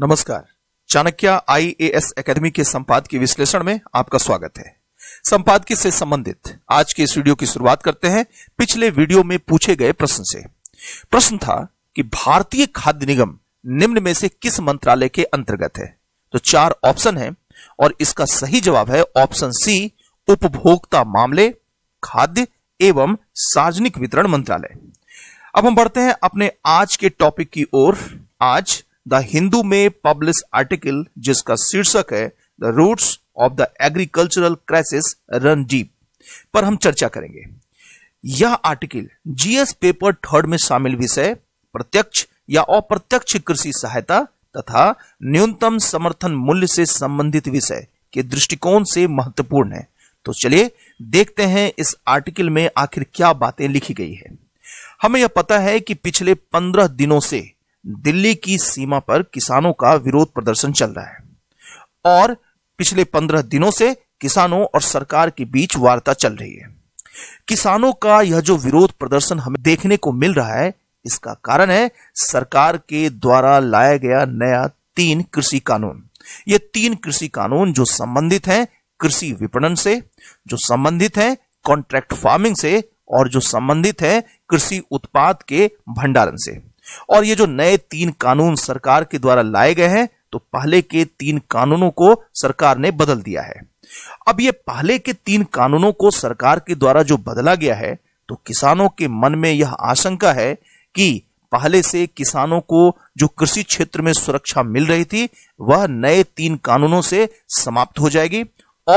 नमस्कार चाणक्य आई एकेडमी के संपाद के विश्लेषण में आपका स्वागत है संपादकीय से संबंधित आज के इस वीडियो की शुरुआत करते हैं पिछले वीडियो में पूछे गए प्रश्न से प्रश्न था कि भारतीय खाद्य निगम निम्न में से किस मंत्रालय के अंतर्गत है तो चार ऑप्शन है और इसका सही जवाब है ऑप्शन सी उपभोक्ता मामले खाद्य एवं सार्वजनिक वितरण मंत्रालय अब हम बढ़ते हैं अपने आज के टॉपिक की ओर आज द हिंदू में पब्लिश आर्टिकल जिसका शीर्षक है the roots of the agricultural crisis run deep पर हम चर्चा करेंगे यह आर्टिकल जीएस पेपर थर्ड में शामिल विषय प्रत्यक्ष या अप्रत्यक्ष कृषि सहायता तथा न्यूनतम समर्थन मूल्य से संबंधित विषय के दृष्टिकोण से महत्वपूर्ण है तो चलिए देखते हैं इस आर्टिकल में आखिर क्या बातें लिखी गई है हमें यह पता है कि पिछले पंद्रह दिनों से दिल्ली की सीमा पर किसानों का विरोध प्रदर्शन चल रहा है और पिछले पंद्रह दिनों से किसानों और सरकार के बीच वार्ता चल रही है किसानों का यह जो विरोध प्रदर्शन हमें देखने को मिल रहा है इसका कारण है सरकार के द्वारा लाया गया नया तीन कृषि कानून ये तीन कृषि कानून जो संबंधित हैं कृषि विपणन से जो संबंधित हैं कॉन्ट्रैक्ट फार्मिंग से और जो संबंधित है कृषि उत्पाद के भंडारण से और ये जो नए तीन कानून सरकार के द्वारा लाए गए हैं तो पहले के तीन कानूनों को सरकार ने बदल दिया है अब ये पहले के तीन कानूनों को सरकार के द्वारा जो बदला गया है तो किसानों के मन में यह आशंका है कि पहले से किसानों को जो कृषि क्षेत्र में सुरक्षा मिल रही थी वह नए तीन कानूनों से समाप्त हो जाएगी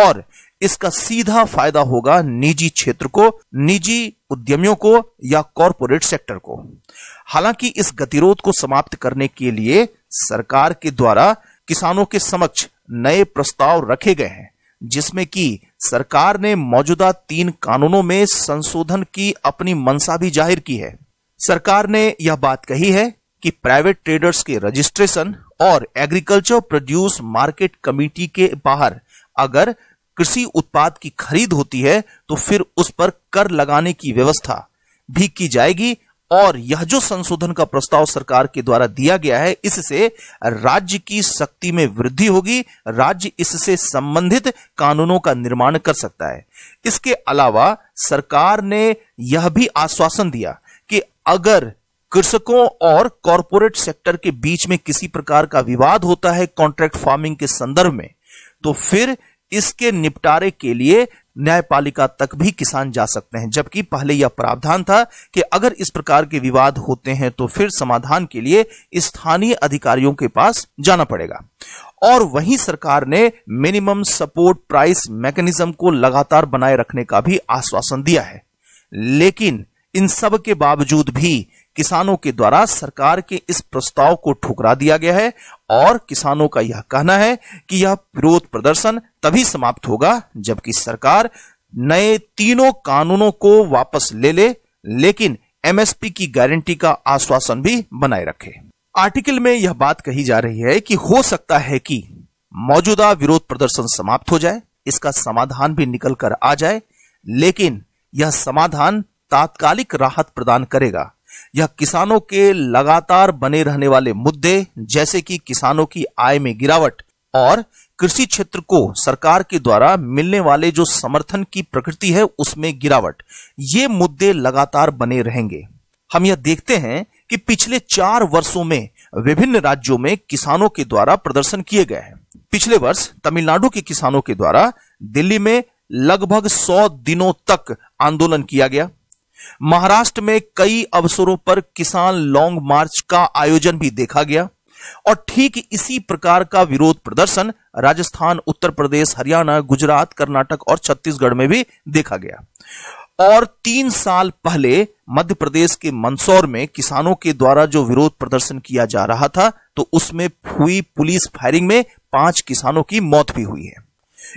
और इसका सीधा फायदा होगा निजी क्षेत्र को निजी उद्यमियों को या कॉरपोरेट सेक्टर को हालांकि इस गतिरोध को समाप्त करने के लिए सरकार के द्वारा किसानों के समक्ष नए प्रस्ताव रखे गए हैं जिसमें कि सरकार ने मौजूदा तीन कानूनों में संशोधन की अपनी मंशा भी जाहिर की है सरकार ने यह बात कही है कि प्राइवेट ट्रेडर्स के रजिस्ट्रेशन और एग्रीकल्चर प्रोड्यूस मार्केट कमेटी के बाहर अगर कृषि उत्पाद की खरीद होती है तो फिर उस पर कर लगाने की व्यवस्था भी की जाएगी और यह जो संशोधन का प्रस्ताव सरकार के द्वारा दिया गया है इससे राज्य की शक्ति में वृद्धि होगी राज्य इससे संबंधित कानूनों का निर्माण कर सकता है इसके अलावा सरकार ने यह भी आश्वासन दिया कि अगर कृषकों और कॉरपोरेट सेक्टर के बीच में किसी प्रकार का विवाद होता है कॉन्ट्रैक्ट फार्मिंग के संदर्भ में तो फिर इसके निपटारे के लिए न्यायपालिका तक भी किसान जा सकते हैं जबकि पहले यह प्रावधान था कि अगर इस प्रकार के विवाद होते हैं तो फिर समाधान के लिए स्थानीय अधिकारियों के पास जाना पड़ेगा और वहीं सरकार ने मिनिमम सपोर्ट प्राइस मैकेनिज्म को लगातार बनाए रखने का भी आश्वासन दिया है लेकिन इन सब के बावजूद भी किसानों के द्वारा सरकार के इस प्रस्ताव को ठुकरा दिया गया है और किसानों का यह कहना है कि यह विरोध प्रदर्शन तभी समाप्त होगा जबकि सरकार नए तीनों कानूनों को वापस ले ले लेकिन एमएसपी की गारंटी का आश्वासन भी बनाए रखे आर्टिकल में यह बात कही जा रही है कि हो सकता है कि मौजूदा विरोध प्रदर्शन समाप्त हो जाए इसका समाधान भी निकल कर आ जाए लेकिन यह समाधान तात्कालिक राहत प्रदान करेगा यह किसानों के लगातार बने रहने वाले मुद्दे जैसे कि किसानों की आय में गिरावट और कृषि क्षेत्र को सरकार के द्वारा मिलने वाले जो समर्थन की प्रकृति है उसमें गिरावट ये मुद्दे लगातार बने रहेंगे हम यह देखते हैं कि पिछले चार वर्षों में विभिन्न राज्यों में किसानों के द्वारा प्रदर्शन किए गए हैं पिछले वर्ष तमिलनाडु के किसानों के द्वारा दिल्ली में लगभग 100 दिनों तक आंदोलन किया गया महाराष्ट्र में कई अवसरों पर किसान लॉन्ग मार्च का आयोजन भी देखा गया और ठीक इसी प्रकार का विरोध प्रदर्शन राजस्थान उत्तर प्रदेश हरियाणा गुजरात कर्नाटक और छत्तीसगढ़ में भी देखा गया और तीन साल पहले मध्य प्रदेश के मंदसौर में किसानों के द्वारा जो विरोध प्रदर्शन किया जा रहा था तो उसमें हुई पुलिस फायरिंग में पांच किसानों की मौत भी हुई है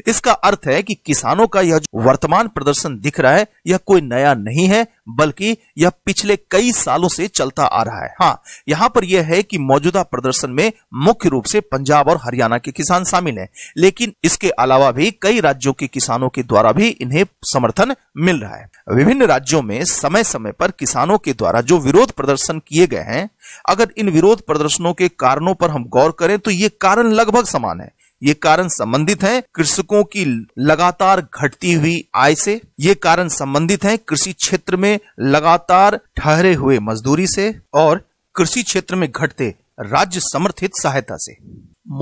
इसका अर्थ है कि किसानों का यह जो वर्तमान प्रदर्शन दिख रहा है यह कोई नया नहीं है बल्कि यह पिछले कई सालों से चलता आ रहा है हाँ यहां पर यह है कि मौजूदा प्रदर्शन में मुख्य रूप से पंजाब और हरियाणा के किसान शामिल हैं लेकिन इसके अलावा भी कई राज्यों के किसानों के द्वारा भी इन्हें समर्थन मिल रहा है विभिन्न राज्यों में समय समय पर किसानों के द्वारा जो विरोध प्रदर्शन किए गए हैं अगर इन विरोध प्रदर्शनों के कारणों पर हम गौर करें तो ये कारण लगभग समान है ये कारण संबंधित हैं कृषकों की लगातार घटती हुई आय से ये कारण संबंधित हैं कृषि क्षेत्र में लगातार ठहरे हुए मजदूरी से और कृषि क्षेत्र में घटते राज्य समर्थित सहायता से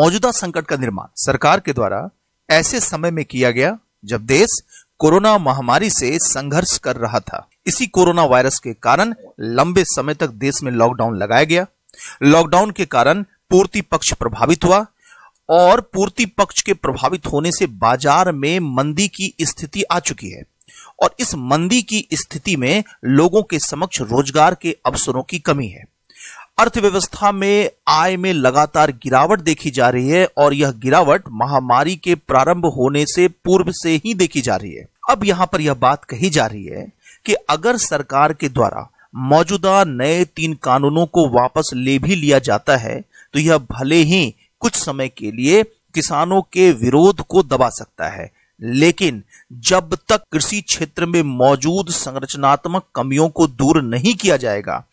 मौजूदा संकट का निर्माण सरकार के द्वारा ऐसे समय में किया गया जब देश कोरोना महामारी से संघर्ष कर रहा था इसी कोरोना वायरस के कारण लंबे समय तक देश में लॉकडाउन लगाया गया लॉकडाउन के कारण पूर्ति पक्ष प्रभावित हुआ और पूर्ति पक्ष के प्रभावित होने से बाजार में मंदी की स्थिति आ चुकी है और इस मंदी की स्थिति में लोगों के समक्ष रोजगार के अवसरों की कमी है अर्थव्यवस्था में आय में लगातार गिरावट देखी जा रही है और यह गिरावट महामारी के प्रारंभ होने से पूर्व से ही देखी जा रही है अब यहां पर यह बात कही जा रही है कि अगर सरकार के द्वारा मौजूदा नए तीन कानूनों को वापस ले भी लिया जाता है तो यह भले ही कुछ समय के लिए किसानों के विरोध को दबा सकता है लेकिन जब तक कृषि क्षेत्र में मौजूद संरचनात्मक कमियों को दूर नहीं किया जाएगा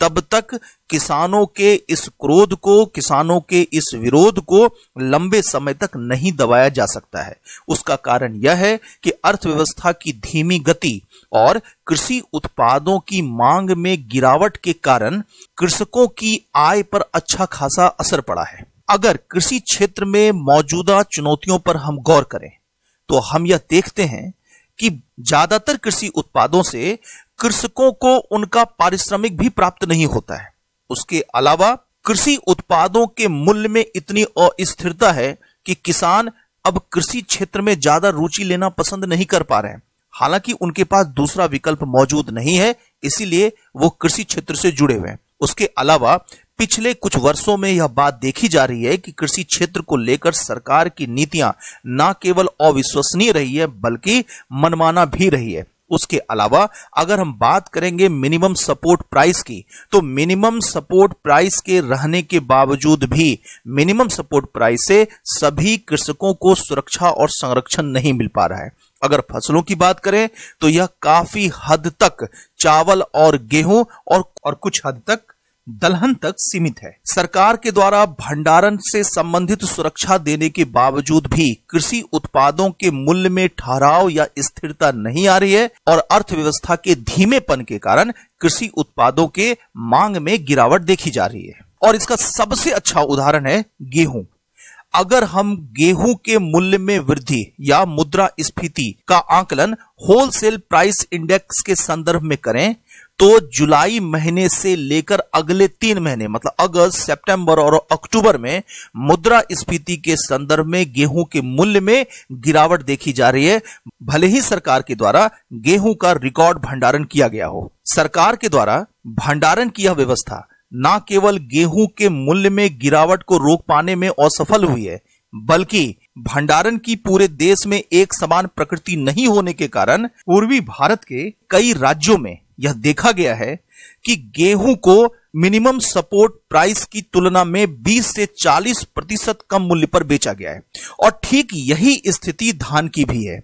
तब तक किसानों के इस क्रोध को किसानों के इस विरोध को लंबे समय तक नहीं दबाया जा सकता है उसका कारण यह है कि अर्थव्यवस्था की धीमी गति और कृषि उत्पादों की मांग में गिरावट के कारण कृषकों की आय पर अच्छा खासा असर पड़ा है अगर कृषि क्षेत्र में मौजूदा चुनौतियों पर हम गौर करें तो हम यह देखते हैं कि ज्यादातर कृषि उत्पादों से कृषकों को उनका पारिश्रमिक भी प्राप्त नहीं होता है उसके अलावा कृषि उत्पादों के मूल्य में इतनी अस्थिरता है कि किसान अब कृषि क्षेत्र में ज्यादा रुचि लेना पसंद नहीं कर पा रहे हैं हालांकि उनके पास दूसरा विकल्प मौजूद नहीं है इसीलिए वो कृषि क्षेत्र से जुड़े हुए हैं उसके अलावा पिछले कुछ वर्षों में यह बात देखी जा रही है कि कृषि क्षेत्र को लेकर सरकार की नीतियां न केवल अविश्वसनीय रही है बल्कि मनमाना भी रही है उसके अलावा अगर हम बात करेंगे मिनिमम सपोर्ट प्राइस की तो मिनिमम सपोर्ट प्राइस के रहने के बावजूद भी मिनिमम सपोर्ट प्राइस से सभी कृषकों को सुरक्षा और संरक्षण नहीं मिल पा रहा है अगर फसलों की बात करें तो यह काफी हद तक चावल और गेहूं और, और कुछ हद तक दलहन तक सीमित है सरकार के द्वारा भंडारण से संबंधित सुरक्षा देने के बावजूद भी कृषि उत्पादों के मूल्य में ठहराव या स्थिरता नहीं आ रही है और अर्थव्यवस्था के धीमेपन के कारण कृषि उत्पादों के मांग में गिरावट देखी जा रही है और इसका सबसे अच्छा उदाहरण है गेहूं अगर हम गेहूं के मूल्य में वृद्धि या मुद्रा स्फीति का आकलन होलसेल प्राइस इंडेक्स के संदर्भ में करें तो जुलाई महीने से लेकर अगले तीन महीने मतलब अगस्त सितंबर और अक्टूबर में मुद्रा स्फीति के संदर्भ में गेहूं के मूल्य में गिरावट देखी जा रही है भले ही सरकार के द्वारा गेहूं का रिकॉर्ड भंडारण किया गया हो सरकार के द्वारा भंडारण की यह व्यवस्था न केवल गेहूं के मूल्य में गिरावट को रोक पाने में असफल हुई है बल्कि भंडारण की पूरे देश में एक समान प्रकृति नहीं होने के कारण पूर्वी भारत के कई राज्यों में यह देखा गया है कि गेहूं को मिनिमम सपोर्ट प्राइस की तुलना में 20 से 40 प्रतिशत कम मूल्य पर बेचा गया है और ठीक यही स्थिति धान की भी है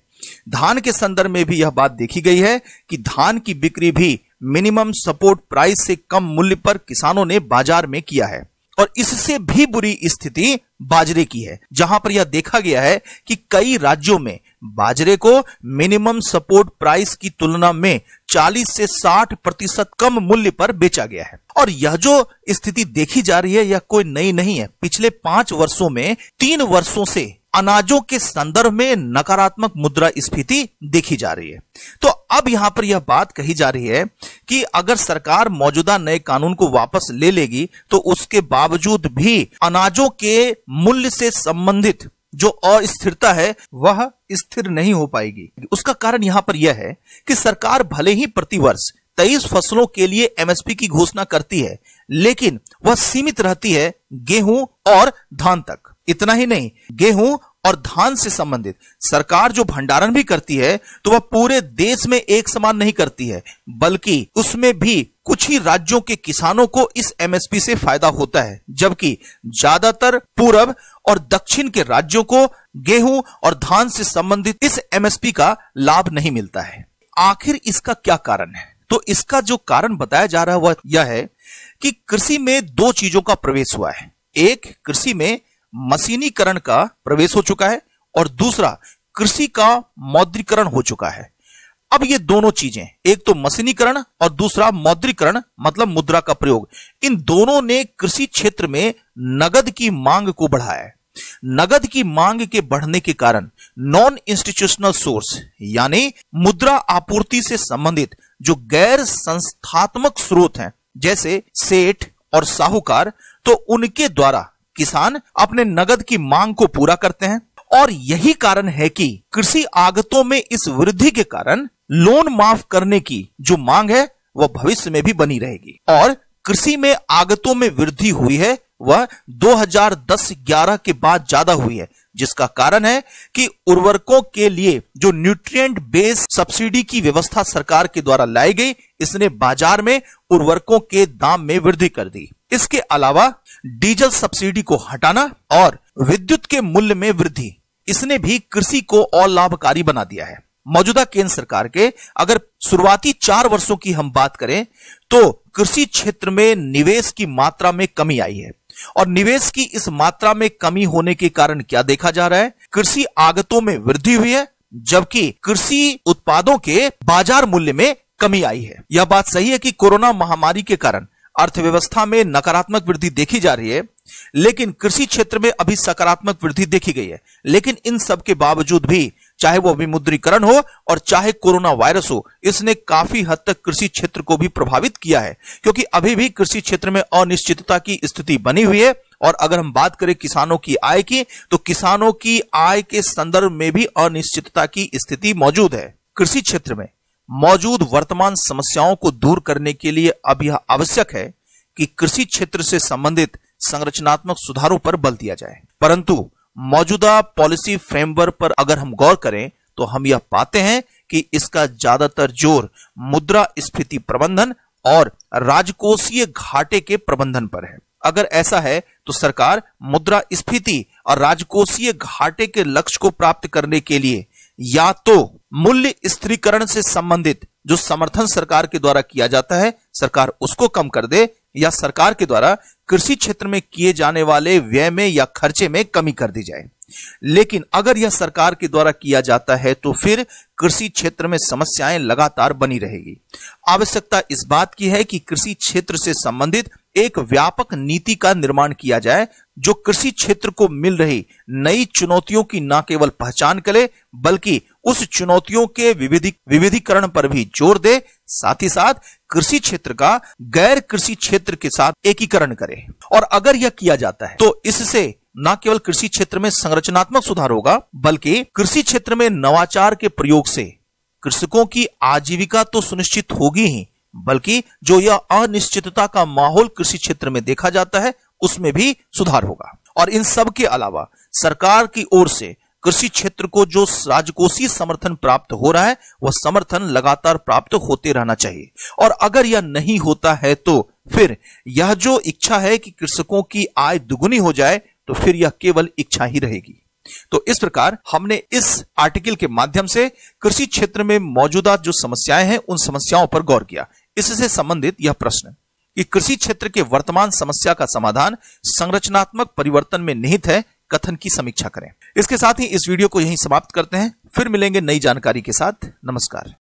धान के संदर्भ में भी यह बात देखी गई है कि धान की बिक्री भी मिनिमम सपोर्ट प्राइस से कम मूल्य पर किसानों ने बाजार में किया है और इससे भी बुरी स्थिति बाजरे की है जहां पर यह देखा गया है कि कई राज्यों में बाजरे को मिनिमम सपोर्ट प्राइस की तुलना में 40 से 60 प्रतिशत कम मूल्य पर बेचा गया है और यह जो स्थिति देखी जा रही है यह कोई नई नहीं है पिछले पांच वर्षों में तीन वर्षों से अनाजों के संदर्भ में नकारात्मक मुद्रा स्फीति देखी जा रही है तो अब यहां पर यह बात कही जा रही है कि अगर सरकार मौजूदा नए कानून को वापस ले लेगी तो उसके बावजूद भी अनाजों के मूल्य से संबंधित जो अस्थिरता है वह स्थिर नहीं हो पाएगी उसका कारण यहां पर यह है कि सरकार भले ही प्रतिवर्ष तेईस फसलों के लिए एमएसपी की घोषणा करती है लेकिन वह सीमित रहती है गेहूं और धान तक इतना ही नहीं गेहूं और धान से संबंधित सरकार जो भंडारण भी करती है तो वह पूरे देश में एक समान नहीं करती है बल्कि उसमें भी कुछ ही राज्यों के किसानों को इस एमएसपी से फायदा होता है जबकि ज्यादातर पूर्व और दक्षिण के राज्यों को गेहूं और धान से संबंधित इस एमएसपी का लाभ नहीं मिलता है आखिर इसका क्या कारण है तो इसका जो कारण बताया जा रहा है वह यह है कि कृषि में दो चीजों का प्रवेश हुआ है एक कृषि में मशीनीकरण का प्रवेश हो चुका है और दूसरा कृषि का मौद्रीकरण हो चुका है अब ये दोनों चीजें एक तो मशीनीकरण और दूसरा मौद्रीकरण मतलब मुद्रा का प्रयोग इन दोनों ने कृषि क्षेत्र में नगद की मांग को बढ़ाया है नगद की मांग के बढ़ने के कारण नॉन इंस्टीट्यूशनल सोर्स यानी मुद्रा आपूर्ति से संबंधित जो गैर संस्थात्मक स्रोत हैं जैसे सेठ और साहूकार तो उनके द्वारा किसान अपने नगद की मांग को पूरा करते हैं और यही कारण है कि कृषि आगतों में इस वृद्धि के कारण लोन माफ करने की जो मांग है वह भविष्य में भी बनी रहेगी और कृषि में आगतों में वृद्धि हुई है वह 2010-11 के बाद ज्यादा हुई है जिसका कारण है कि उर्वरकों के लिए जो न्यूट्रिएंट बेस सब्सिडी की व्यवस्था सरकार के द्वारा लाई गई इसने बाजार में उर्वरकों के दाम में वृद्धि कर दी इसके अलावा डीजल सब्सिडी को हटाना और विद्युत के मूल्य में वृद्धि इसने भी कृषि को और लाभकारी बना दिया है मौजूदा केंद्र सरकार के अगर शुरुआती चार वर्षों की हम बात करें तो कृषि क्षेत्र में निवेश की मात्रा में कमी आई है और निवेश की इस मात्रा में कमी होने के कारण क्या देखा जा रहा है कृषि आगतों में वृद्धि हुई है जबकि कृषि उत्पादों के बाजार मूल्य में कमी आई है यह बात सही है कि कोरोना महामारी के कारण अर्थव्यवस्था में नकारात्मक वृद्धि देखी जा रही है लेकिन कृषि क्षेत्र में अभी सकारात्मक वृद्धि देखी गई है लेकिन इन सब के बावजूद भी चाहे वो विमुद्रीकरण हो और चाहे कोरोना वायरस हो इसने काफी हद तक कृषि क्षेत्र को भी प्रभावित किया है क्योंकि अभी भी कृषि क्षेत्र में अनिश्चितता की स्थिति बनी हुई है और अगर हम बात करें किसानों की आय की तो किसानों की आय के संदर्भ में भी अनिश्चितता की स्थिति मौजूद है कृषि क्षेत्र में मौजूद वर्तमान समस्याओं को दूर करने के लिए अब यह आवश्यक है कि कृषि क्षेत्र से संबंधित संरचनात्मक सुधारों पर बल दिया जाए परंतु मौजूदा पॉलिसी फ्रेमवर्क पर अगर हम गौर करें तो हम यह पाते हैं कि इसका ज्यादातर जोर मुद्रा स्फीति प्रबंधन और राजकोषीय घाटे के प्रबंधन पर है अगर ऐसा है तो सरकार मुद्रा स्फीति और राजकोषीय घाटे के लक्ष्य को प्राप्त करने के लिए या तो मूल्य स्त्रीकरण से संबंधित जो समर्थन सरकार के द्वारा किया जाता है सरकार उसको कम कर दे या सरकार के द्वारा कृषि क्षेत्र में किए जाने वाले व्यय में या खर्चे में कमी कर दी जाए लेकिन अगर यह सरकार के द्वारा किया जाता है तो फिर कृषि क्षेत्र में समस्याएं लगातार बनी रहेगी आवश्यकता इस बात की है कि कृषि क्षेत्र से संबंधित एक व्यापक नीति का निर्माण किया जाए जो कृषि क्षेत्र को मिल रही नई चुनौतियों की न केवल पहचान करे बल्कि उस चुनौतियों के विविधीकरण पर भी जोर दे साथ ही साथ कृषि क्षेत्र का गैर कृषि क्षेत्र के साथ एकीकरण करे और अगर यह किया जाता है तो इससे न केवल कृषि क्षेत्र में संरचनात्मक सुधार होगा बल्कि कृषि क्षेत्र में नवाचार के प्रयोग से कृषकों की आजीविका तो सुनिश्चित होगी ही बल्कि जो यह अनिश्चितता का माहौल कृषि क्षेत्र में देखा जाता है उसमें भी सुधार होगा और इन सब के अलावा सरकार की ओर से कृषि क्षेत्र को जो राजकोषीय समर्थन प्राप्त हो रहा है वह समर्थन लगातार प्राप्त होते रहना चाहिए और अगर यह नहीं होता है तो फिर यह जो इच्छा है कि कृषकों की आय दुगुनी हो जाए तो फिर यह केवल इच्छा ही रहेगी तो इस प्रकार हमने इस आर्टिकल के माध्यम से कृषि क्षेत्र में मौजूदा जो समस्याएं हैं उन समस्याओं पर गौर किया इससे संबंधित यह प्रश्न कि कृषि क्षेत्र के वर्तमान समस्या का समाधान संरचनात्मक परिवर्तन में निहित है कथन की समीक्षा करें इसके साथ ही इस वीडियो को यहीं समाप्त करते हैं फिर मिलेंगे नई जानकारी के साथ नमस्कार